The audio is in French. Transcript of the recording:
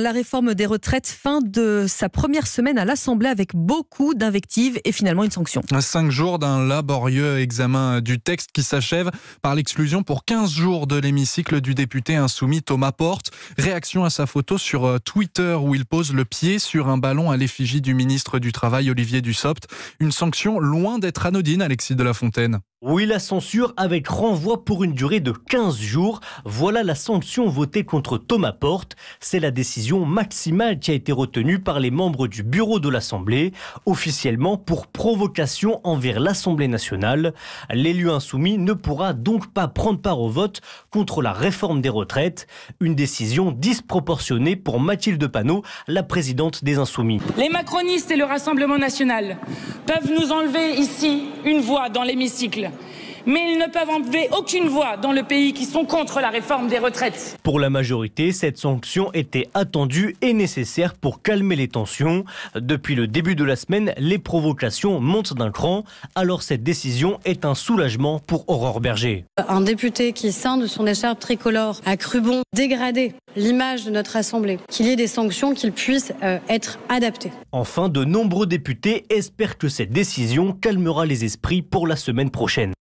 La réforme des retraites, fin de sa première semaine à l'Assemblée avec beaucoup d'invectives et finalement une sanction. Cinq jours d'un laborieux examen du texte qui s'achève par l'exclusion pour 15 jours de l'hémicycle du député insoumis Thomas Porte. Réaction à sa photo sur euh, Twitter où il pose le pied sur un ballon à l'effigie du ministre du Travail Olivier Dussopt. Une sanction loin d'être anodine, Alexis de la Fontaine. Oui, la censure avec renvoi pour une durée de 15 jours. Voilà la sanction votée contre Thomas Porte. C'est la décision maximale qui a été retenue par les membres du bureau de l'Assemblée, officiellement pour provocation envers l'Assemblée nationale. L'élu insoumis ne pourra donc pas prendre part au vote contre la réforme des retraites, une décision disproportionnée pour Mathilde Panot, la présidente des Insoumis. Les macronistes et le Rassemblement national peuvent nous enlever ici une voix dans l'hémicycle mais ils ne peuvent enlever aucune voix dans le pays qui sont contre la réforme des retraites. Pour la majorité, cette sanction était attendue et nécessaire pour calmer les tensions. Depuis le début de la semaine, les provocations montent d'un cran, alors cette décision est un soulagement pour Aurore Berger. Un député qui ceint de son écharpe tricolore a cru bon dégrader l'image de notre Assemblée, qu'il y ait des sanctions qu'il puissent euh, être adaptées. Enfin, de nombreux députés espèrent que cette décision calmera les esprits pour la semaine prochaine.